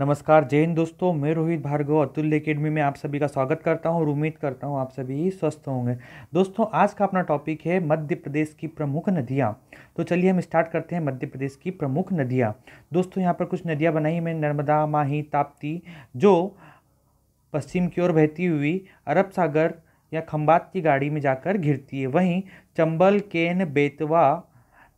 नमस्कार जय हिंद दोस्तों मैं रोहित भार्गव अतुल्य अकेडमी में आप सभी का स्वागत करता हूं और उम्मीद करता हूं आप सभी स्वस्थ होंगे दोस्तों आज का अपना टॉपिक है मध्य प्रदेश की प्रमुख नदियां तो चलिए हम स्टार्ट करते हैं मध्य प्रदेश की प्रमुख नदियां दोस्तों यहां पर कुछ नदियां बनाई मैं नर्मदा माही ताप्ती जो पश्चिम की ओर बहती हुई अरब सागर या खम्बात की गाड़ी में जाकर घिरती है वहीं चंबल केन बेतवा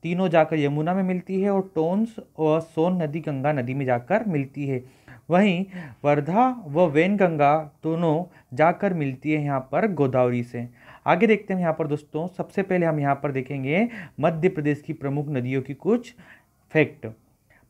तीनों जाकर यमुना में मिलती है और टोन्स व सोन नदी गंगा नदी में जाकर मिलती है वहीं वर्धा व वेन गंगा दोनों जाकर मिलती है यहाँ पर गोदावरी से आगे देखते हैं यहाँ पर दोस्तों सबसे पहले हम यहाँ पर देखेंगे मध्य प्रदेश की प्रमुख नदियों की कुछ फैक्ट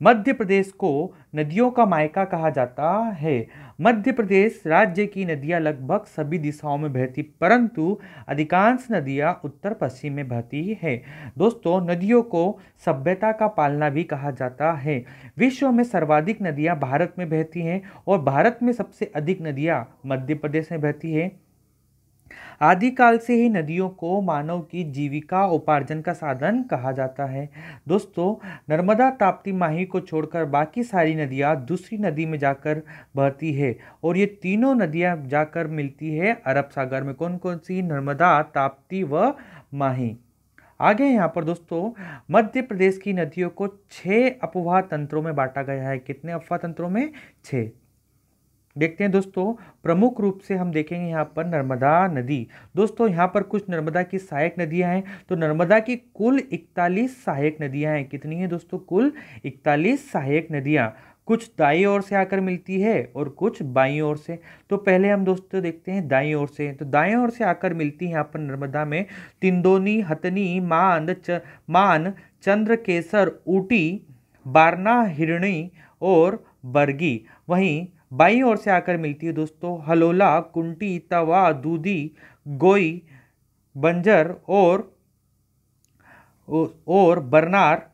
मध्य प्रदेश को नदियों का मायका कहा जाता है मध्य प्रदेश राज्य की नदियां लगभग सभी दिशाओं में बहती परंतु अधिकांश नदियां उत्तर पश्चिम में बहती है दोस्तों नदियों को सभ्यता का पालना भी कहा जाता है विश्व में सर्वाधिक नदियां भारत में बहती हैं और भारत में सबसे अधिक नदियां मध्य प्रदेश में बहती हैं आदिकाल से ही नदियों को मानव की जीविका उपार्जन का साधन कहा जाता है दोस्तों नर्मदा ताप्ती माही को छोड़कर बाकी सारी नदियाँ दूसरी नदी में जाकर बहती है और ये तीनों नदियाँ जाकर मिलती है अरब सागर में कौन कौन सी नर्मदा ताप्ती व माही आगे यहाँ पर दोस्तों मध्य प्रदेश की नदियों को छः अपवाह तंत्रों में बांटा गया है कितने अफवाह तंत्रों में छः देखते हैं दोस्तों प्रमुख रूप से हम देखेंगे यहाँ पर नर्मदा नदी दोस्तों यहाँ पर कुछ नर्मदा की सहायक नदियाँ हैं तो नर्मदा की कुल इकतालीस सहायक नदियाँ हैं कितनी हैं दोस्तों कुल इकतालीस सहायक नदियाँ कुछ दाई ओर से आकर मिलती है और कुछ बाई ओर से तो पहले हम दोस्तों देखते हैं दाई ओर से तो दाई ओर से आकर मिलती है यहाँ पर नर्मदा में तिंदोनी हतनी मांद च मान चंद्र केसर ऊटी बारना हिरणी और बरगी वहीं बाई ओर से आकर मिलती है दोस्तों हलोला कुंटी तवा दूधी गोई बंजर और और बरनार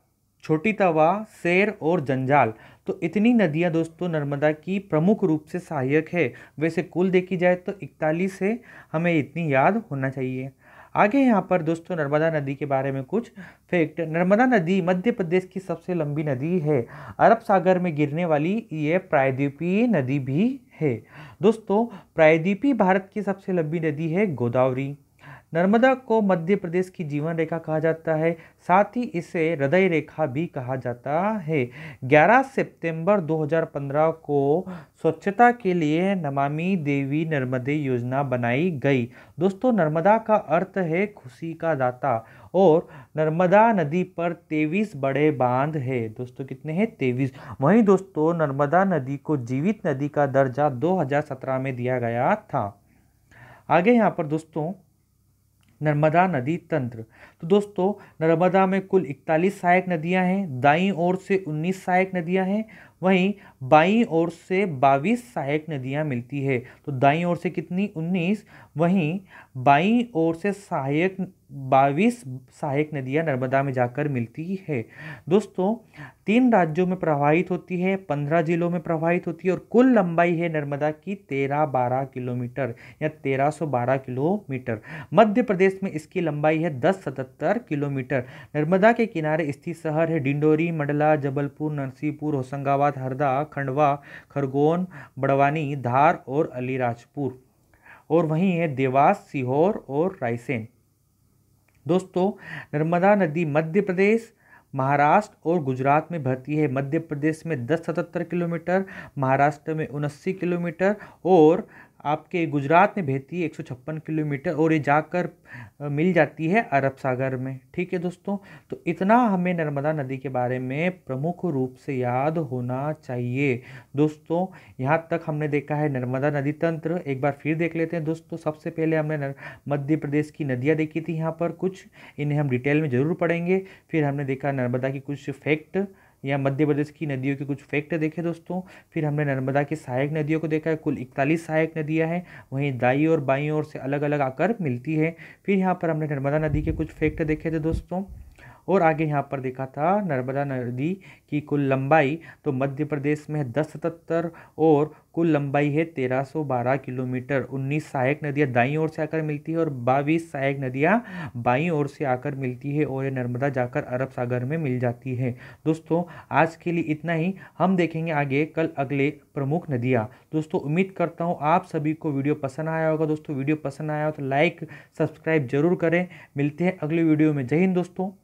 छोटी तवा शेर और जंजाल तो इतनी नदियां दोस्तों नर्मदा की प्रमुख रूप से सहायक है वैसे कुल देखी जाए तो इकतालीस है हमें इतनी याद होना चाहिए आगे यहाँ पर दोस्तों नर्मदा नदी के बारे में कुछ फैक्ट नर्मदा नदी मध्य प्रदेश की सबसे लंबी नदी है अरब सागर में गिरने वाली ये प्रायद्वीपीय नदी भी है दोस्तों प्रायद्वीपी भारत की सबसे लंबी नदी है गोदावरी नर्मदा को मध्य प्रदेश की जीवन रेखा कहा जाता है साथ ही इसे हृदय रेखा भी कहा जाता है 11 सितंबर 2015 को स्वच्छता के लिए नमामि देवी नर्मदे योजना बनाई गई दोस्तों नर्मदा का अर्थ है खुशी का दाता और नर्मदा नदी पर तेईस बड़े बांध है दोस्तों कितने हैं तेईस वहीं दोस्तों नर्मदा नदी को जीवित नदी का दर्जा 2017 में दिया गया था आगे यहाँ पर दोस्तों नर्मदा नदी तंत्र तो दोस्तों नर्मदा में कुल इकतालीस सहायक नदियां हैं दाईं ओर से 19 सहायक नदियां हैं वहीं बाई ओर से 22 सहायक नदियां मिलती है तो दाई ओर से कितनी 19 वहीं बाई ओर से सहायक 22 सहायक नदियां नर्मदा में जाकर मिलती है दोस्तों तीन राज्यों में प्रवाहित होती है पंद्रह जिलों में प्रवाहित होती है और कुल लंबाई है नर्मदा की तेरह बारह किलोमीटर या तेरह सौ बारह किलोमीटर मध्य प्रदेश में इसकी लंबाई है दस सतहत्तर किलोमीटर नर्मदा के किनारे स्थित शहर है डिंडोरी मंडला जबलपुर नरसिंहपुर होशंगाबाद साथ हरदा खंडवा खरगोन बड़वानी धार और अलीराजपुर और वहीं है देवास सीहोर और रायसेन दोस्तों नर्मदा नदी मध्य प्रदेश महाराष्ट्र और गुजरात में बहती है मध्य प्रदेश में दस सतहत्तर किलोमीटर महाराष्ट्र में उनस्सी किलोमीटर और आपके गुजरात में बहती है एक किलोमीटर और ये जाकर मिल जाती है अरब सागर में ठीक है दोस्तों तो इतना हमें नर्मदा नदी के बारे में प्रमुख रूप से याद होना चाहिए दोस्तों यहाँ तक हमने देखा है नर्मदा नदी तंत्र एक बार फिर देख लेते हैं दोस्तों सबसे पहले हमने मध्य प्रदेश की नदियाँ देखी थी यहाँ पर कुछ इन्हें हम डिटेल में ज़रूर पढ़ेंगे फिर हमने देखा नर्मदा की कुछ फैक्ट या मध्य प्रदेश की नदियों के कुछ फैक्ट देखे दोस्तों फिर हमने नर्मदा की सहायक नदियों को देखा है कुल इकतालीस सहायक नदियाँ हैं वहीं दाई और बाई और से अलग अलग आकर मिलती है फिर यहाँ पर हमने नर्मदा नदी के कुछ फैक्ट देखे थे दोस्तों और आगे यहाँ पर देखा था नर्मदा नदी की कुल लंबाई तो मध्य प्रदेश में है दस सतहत्तर और कुल लंबाई है तेरह सौ बारह किलोमीटर उन्नीस सहायक नदियाँ दाई ओर से आकर मिलती है और बाईस सहायक नदियाँ बाई ओर से आकर मिलती है और ये नर्मदा जाकर अरब सागर में मिल जाती है दोस्तों आज के लिए इतना ही हम देखेंगे आगे कल अगले प्रमुख नदियाँ दोस्तों उम्मीद करता हूँ आप सभी को वीडियो पसंद आया होगा दोस्तों वीडियो पसंद आया हो तो लाइक सब्सक्राइब जरूर करें मिलते हैं अगले वीडियो में जय हिंद दोस्तों